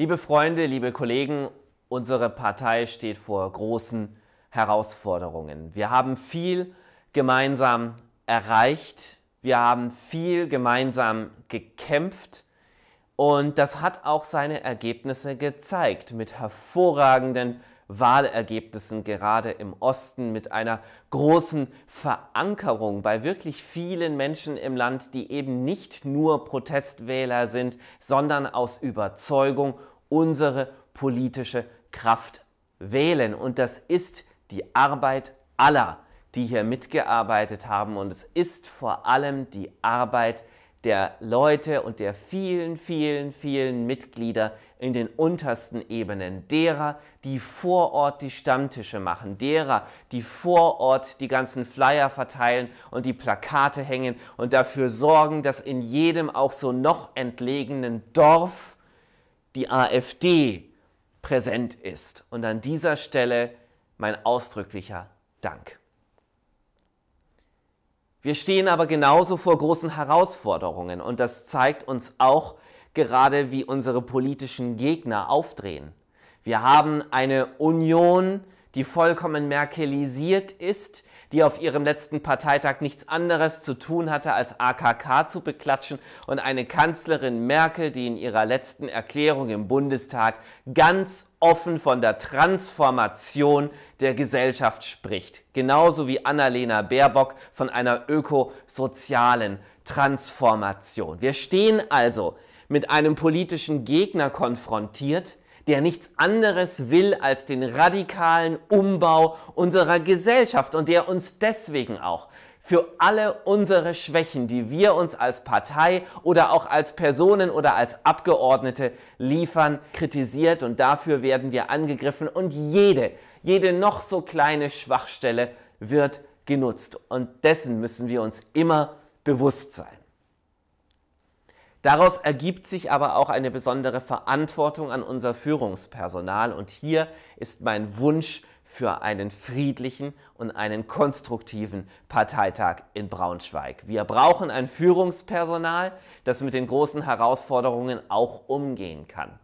Liebe Freunde, liebe Kollegen, unsere Partei steht vor großen Herausforderungen. Wir haben viel gemeinsam erreicht, wir haben viel gemeinsam gekämpft und das hat auch seine Ergebnisse gezeigt mit hervorragenden Wahlergebnissen gerade im Osten mit einer großen Verankerung bei wirklich vielen Menschen im Land, die eben nicht nur Protestwähler sind, sondern aus Überzeugung unsere politische Kraft wählen. Und das ist die Arbeit aller, die hier mitgearbeitet haben. Und es ist vor allem die Arbeit der Leute und der vielen, vielen, vielen Mitglieder in den untersten Ebenen, derer, die vor Ort die Stammtische machen, derer, die vor Ort die ganzen Flyer verteilen und die Plakate hängen und dafür sorgen, dass in jedem auch so noch entlegenen Dorf die AfD präsent ist. Und an dieser Stelle mein ausdrücklicher Dank. Wir stehen aber genauso vor großen Herausforderungen und das zeigt uns auch gerade, wie unsere politischen Gegner aufdrehen. Wir haben eine Union die vollkommen merkelisiert ist, die auf ihrem letzten Parteitag nichts anderes zu tun hatte, als AKK zu beklatschen und eine Kanzlerin Merkel, die in ihrer letzten Erklärung im Bundestag ganz offen von der Transformation der Gesellschaft spricht. Genauso wie Annalena Baerbock von einer ökosozialen Transformation. Wir stehen also mit einem politischen Gegner konfrontiert, der nichts anderes will als den radikalen Umbau unserer Gesellschaft und der uns deswegen auch für alle unsere Schwächen, die wir uns als Partei oder auch als Personen oder als Abgeordnete liefern, kritisiert und dafür werden wir angegriffen und jede, jede noch so kleine Schwachstelle wird genutzt und dessen müssen wir uns immer bewusst sein. Daraus ergibt sich aber auch eine besondere Verantwortung an unser Führungspersonal und hier ist mein Wunsch für einen friedlichen und einen konstruktiven Parteitag in Braunschweig. Wir brauchen ein Führungspersonal, das mit den großen Herausforderungen auch umgehen kann.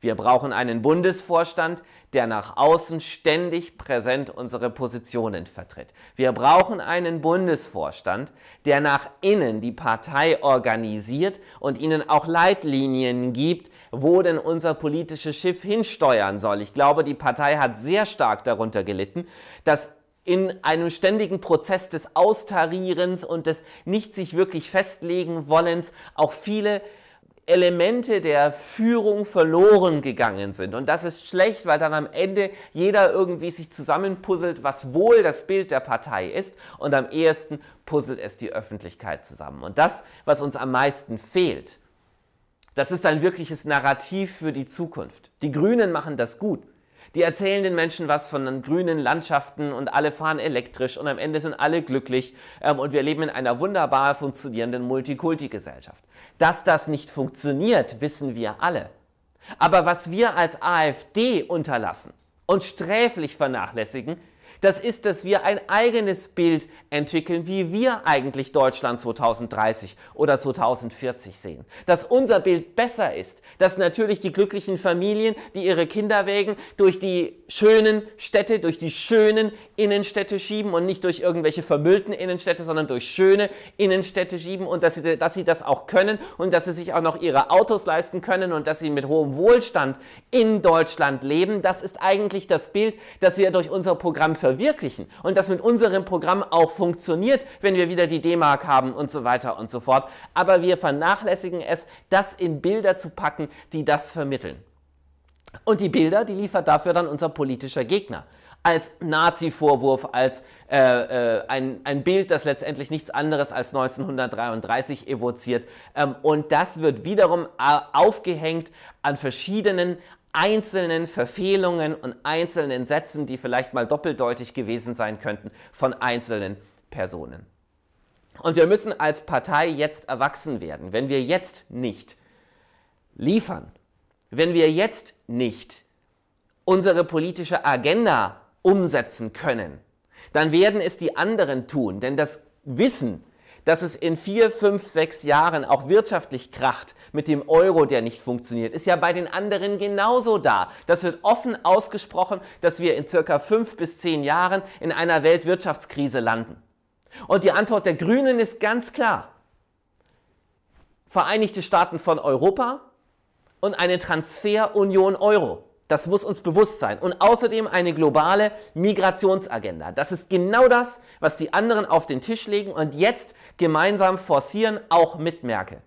Wir brauchen einen Bundesvorstand, der nach außen ständig präsent unsere Positionen vertritt. Wir brauchen einen Bundesvorstand, der nach innen die Partei organisiert und ihnen auch Leitlinien gibt, wo denn unser politisches Schiff hinsteuern soll. Ich glaube, die Partei hat sehr stark darunter gelitten, dass in einem ständigen Prozess des Austarierens und des nicht sich wirklich festlegen wollens auch viele Elemente der Führung verloren gegangen sind. Und das ist schlecht, weil dann am Ende jeder irgendwie sich zusammenpuzzelt, was wohl das Bild der Partei ist. Und am ehesten puzzelt es die Öffentlichkeit zusammen. Und das, was uns am meisten fehlt, das ist ein wirkliches Narrativ für die Zukunft. Die Grünen machen das gut. Die erzählen den Menschen was von grünen Landschaften und alle fahren elektrisch und am Ende sind alle glücklich ähm, und wir leben in einer wunderbar funktionierenden Multikulti-Gesellschaft. Dass das nicht funktioniert, wissen wir alle. Aber was wir als AfD unterlassen und sträflich vernachlässigen, das ist, dass wir ein eigenes Bild entwickeln, wie wir eigentlich Deutschland 2030 oder 2040 sehen. Dass unser Bild besser ist, dass natürlich die glücklichen Familien, die ihre Kinder wägen, durch die schönen Städte, durch die schönen Innenstädte schieben und nicht durch irgendwelche vermüllten Innenstädte, sondern durch schöne Innenstädte schieben und dass sie, dass sie das auch können und dass sie sich auch noch ihre Autos leisten können und dass sie mit hohem Wohlstand in Deutschland leben. Das ist eigentlich das Bild, das wir durch unser Programm vermitteln verwirklichen und das mit unserem Programm auch funktioniert, wenn wir wieder die D-Mark haben und so weiter und so fort. Aber wir vernachlässigen es, das in Bilder zu packen, die das vermitteln. Und die Bilder, die liefert dafür dann unser politischer Gegner als Nazi-Vorwurf, als äh, äh, ein, ein Bild, das letztendlich nichts anderes als 1933 evoziert. Ähm, und das wird wiederum äh, aufgehängt an verschiedenen einzelnen Verfehlungen und einzelnen Sätzen, die vielleicht mal doppeldeutig gewesen sein könnten, von einzelnen Personen. Und wir müssen als Partei jetzt erwachsen werden. Wenn wir jetzt nicht liefern, wenn wir jetzt nicht unsere politische Agenda umsetzen können, dann werden es die anderen tun. Denn das Wissen dass es in vier, fünf, sechs Jahren auch wirtschaftlich kracht mit dem Euro, der nicht funktioniert, ist ja bei den anderen genauso da. Das wird offen ausgesprochen, dass wir in circa fünf bis zehn Jahren in einer Weltwirtschaftskrise landen. Und die Antwort der Grünen ist ganz klar. Vereinigte Staaten von Europa und eine Transferunion Euro. Das muss uns bewusst sein. Und außerdem eine globale Migrationsagenda. Das ist genau das, was die anderen auf den Tisch legen und jetzt gemeinsam forcieren, auch mit Merkel.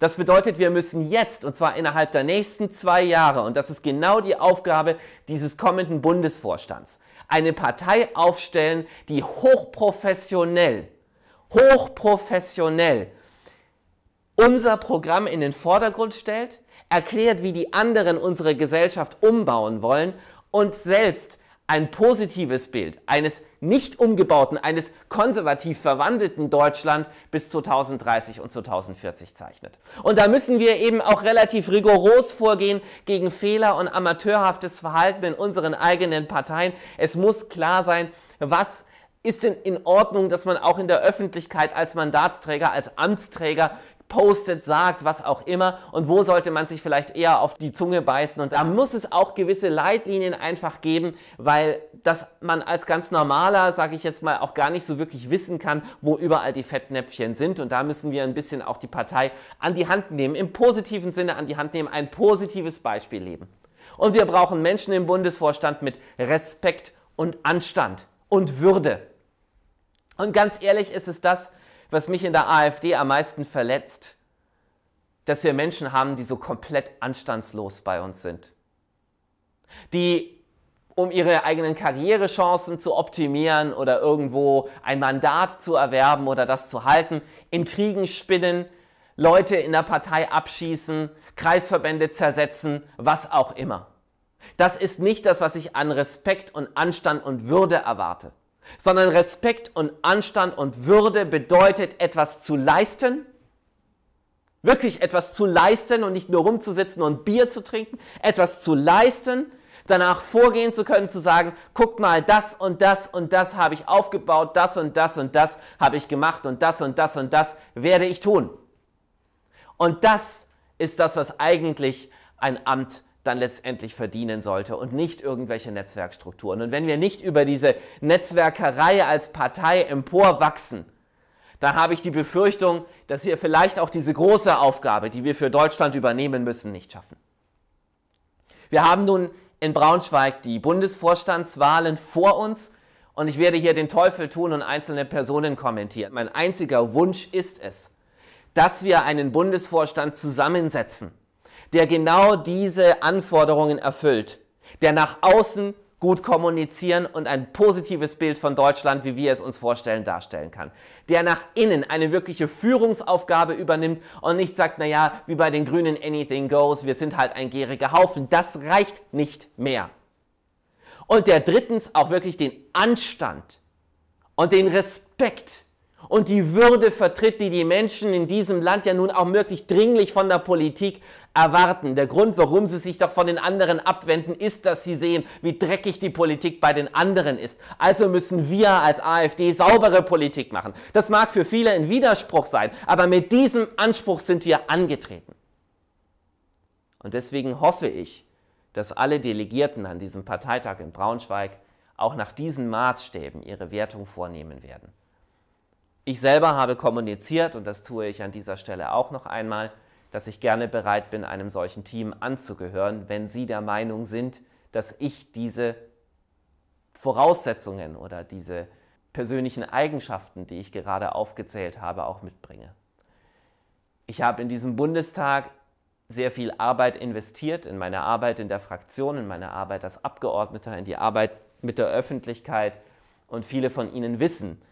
Das bedeutet, wir müssen jetzt, und zwar innerhalb der nächsten zwei Jahre, und das ist genau die Aufgabe dieses kommenden Bundesvorstands, eine Partei aufstellen, die hochprofessionell, hochprofessionell unser Programm in den Vordergrund stellt, erklärt, wie die anderen unsere Gesellschaft umbauen wollen und selbst ein positives Bild eines nicht umgebauten, eines konservativ verwandelten Deutschland bis 2030 und 2040 zeichnet. Und da müssen wir eben auch relativ rigoros vorgehen gegen Fehler und amateurhaftes Verhalten in unseren eigenen Parteien. Es muss klar sein, was ist denn in Ordnung, dass man auch in der Öffentlichkeit als Mandatsträger, als Amtsträger postet, sagt, was auch immer und wo sollte man sich vielleicht eher auf die Zunge beißen. Und da muss es auch gewisse Leitlinien einfach geben, weil das man als ganz normaler, sage ich jetzt mal, auch gar nicht so wirklich wissen kann, wo überall die Fettnäpfchen sind. Und da müssen wir ein bisschen auch die Partei an die Hand nehmen, im positiven Sinne an die Hand nehmen, ein positives Beispiel leben. Und wir brauchen Menschen im Bundesvorstand mit Respekt und Anstand und Würde. Und ganz ehrlich ist es das, was mich in der AfD am meisten verletzt, dass wir Menschen haben, die so komplett anstandslos bei uns sind. Die, um ihre eigenen Karrierechancen zu optimieren oder irgendwo ein Mandat zu erwerben oder das zu halten, Intrigen spinnen, Leute in der Partei abschießen, Kreisverbände zersetzen, was auch immer. Das ist nicht das, was ich an Respekt und Anstand und Würde erwarte sondern Respekt und Anstand und Würde bedeutet, etwas zu leisten, wirklich etwas zu leisten und nicht nur rumzusitzen und Bier zu trinken, etwas zu leisten, danach vorgehen zu können, zu sagen, guck mal, das und das und das habe ich aufgebaut, das und das und das habe ich gemacht und das und das und das werde ich tun. Und das ist das, was eigentlich ein Amt ist dann letztendlich verdienen sollte und nicht irgendwelche Netzwerkstrukturen. Und wenn wir nicht über diese Netzwerkerei als Partei emporwachsen, dann habe ich die Befürchtung, dass wir vielleicht auch diese große Aufgabe, die wir für Deutschland übernehmen müssen, nicht schaffen. Wir haben nun in Braunschweig die Bundesvorstandswahlen vor uns und ich werde hier den Teufel tun und einzelne Personen kommentieren. Mein einziger Wunsch ist es, dass wir einen Bundesvorstand zusammensetzen, der genau diese Anforderungen erfüllt, der nach außen gut kommunizieren und ein positives Bild von Deutschland, wie wir es uns vorstellen, darstellen kann. Der nach innen eine wirkliche Führungsaufgabe übernimmt und nicht sagt, naja, wie bei den Grünen, anything goes, wir sind halt ein gieriger Haufen. Das reicht nicht mehr. Und der drittens auch wirklich den Anstand und den Respekt und die Würde vertritt, die die Menschen in diesem Land ja nun auch wirklich dringlich von der Politik erwarten. Der Grund, warum sie sich doch von den anderen abwenden, ist, dass sie sehen, wie dreckig die Politik bei den anderen ist. Also müssen wir als AfD saubere Politik machen. Das mag für viele ein Widerspruch sein, aber mit diesem Anspruch sind wir angetreten. Und deswegen hoffe ich, dass alle Delegierten an diesem Parteitag in Braunschweig auch nach diesen Maßstäben ihre Wertung vornehmen werden. Ich selber habe kommuniziert, und das tue ich an dieser Stelle auch noch einmal, dass ich gerne bereit bin, einem solchen Team anzugehören, wenn Sie der Meinung sind, dass ich diese Voraussetzungen oder diese persönlichen Eigenschaften, die ich gerade aufgezählt habe, auch mitbringe. Ich habe in diesem Bundestag sehr viel Arbeit investiert, in meine Arbeit in der Fraktion, in meine Arbeit als Abgeordneter, in die Arbeit mit der Öffentlichkeit. Und viele von Ihnen wissen,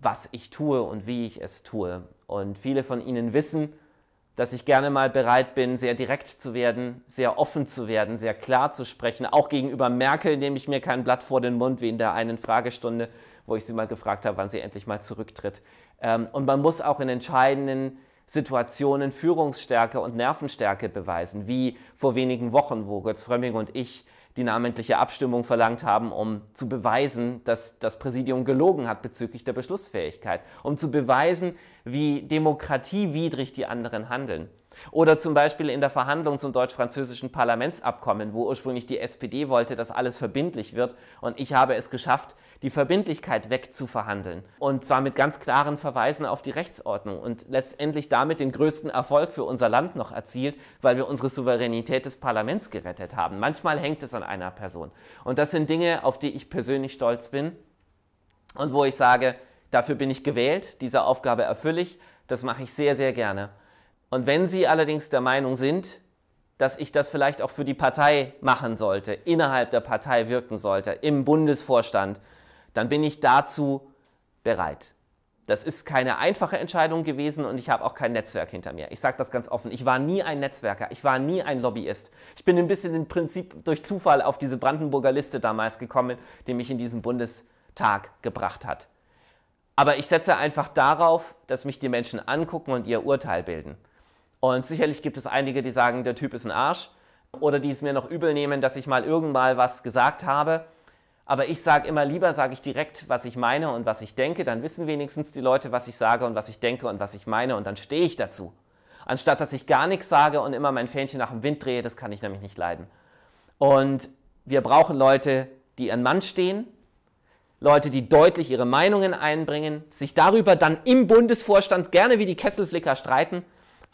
was ich tue und wie ich es tue. Und viele von Ihnen wissen, dass ich gerne mal bereit bin, sehr direkt zu werden, sehr offen zu werden, sehr klar zu sprechen, auch gegenüber Merkel nehme ich mir kein Blatt vor den Mund, wie in der einen Fragestunde, wo ich sie mal gefragt habe, wann sie endlich mal zurücktritt. Ähm, und man muss auch in entscheidenden Situationen Führungsstärke und Nervenstärke beweisen, wie vor wenigen Wochen, wo Götz Frömming und ich die namentliche Abstimmung verlangt haben, um zu beweisen, dass das Präsidium gelogen hat bezüglich der Beschlussfähigkeit, um zu beweisen, wie demokratiewidrig die anderen handeln. Oder zum Beispiel in der Verhandlung zum deutsch-französischen Parlamentsabkommen, wo ursprünglich die SPD wollte, dass alles verbindlich wird. Und ich habe es geschafft, die Verbindlichkeit wegzuverhandeln. Und zwar mit ganz klaren Verweisen auf die Rechtsordnung und letztendlich damit den größten Erfolg für unser Land noch erzielt, weil wir unsere Souveränität des Parlaments gerettet haben. Manchmal hängt es an einer Person. Und das sind Dinge, auf die ich persönlich stolz bin und wo ich sage, dafür bin ich gewählt, diese Aufgabe erfülle ich, das mache ich sehr, sehr gerne. Und wenn Sie allerdings der Meinung sind, dass ich das vielleicht auch für die Partei machen sollte, innerhalb der Partei wirken sollte, im Bundesvorstand, dann bin ich dazu bereit. Das ist keine einfache Entscheidung gewesen und ich habe auch kein Netzwerk hinter mir. Ich sage das ganz offen. Ich war nie ein Netzwerker. Ich war nie ein Lobbyist. Ich bin ein bisschen im Prinzip durch Zufall auf diese Brandenburger Liste damals gekommen, die mich in diesen Bundestag gebracht hat. Aber ich setze einfach darauf, dass mich die Menschen angucken und ihr Urteil bilden. Und sicherlich gibt es einige, die sagen, der Typ ist ein Arsch oder die es mir noch übel nehmen, dass ich mal irgendwann was gesagt habe. Aber ich sage immer, lieber sage ich direkt, was ich meine und was ich denke, dann wissen wenigstens die Leute, was ich sage und was ich denke und was ich meine und dann stehe ich dazu. Anstatt dass ich gar nichts sage und immer mein Fähnchen nach dem Wind drehe, das kann ich nämlich nicht leiden. Und wir brauchen Leute, die ihren Mann stehen, Leute, die deutlich ihre Meinungen einbringen, sich darüber dann im Bundesvorstand gerne wie die Kesselflicker streiten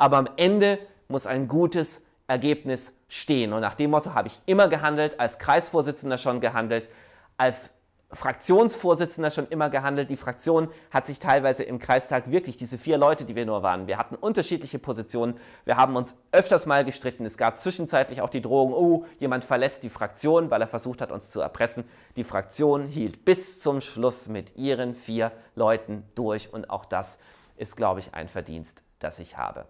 aber am Ende muss ein gutes Ergebnis stehen. Und nach dem Motto habe ich immer gehandelt, als Kreisvorsitzender schon gehandelt, als Fraktionsvorsitzender schon immer gehandelt. Die Fraktion hat sich teilweise im Kreistag wirklich, diese vier Leute, die wir nur waren, wir hatten unterschiedliche Positionen, wir haben uns öfters mal gestritten. Es gab zwischenzeitlich auch die Drohung, oh, jemand verlässt die Fraktion, weil er versucht hat, uns zu erpressen. Die Fraktion hielt bis zum Schluss mit ihren vier Leuten durch und auch das ist, glaube ich, ein Verdienst, das ich habe.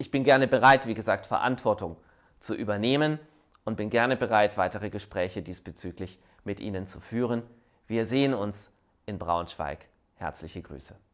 Ich bin gerne bereit, wie gesagt, Verantwortung zu übernehmen und bin gerne bereit, weitere Gespräche diesbezüglich mit Ihnen zu führen. Wir sehen uns in Braunschweig. Herzliche Grüße.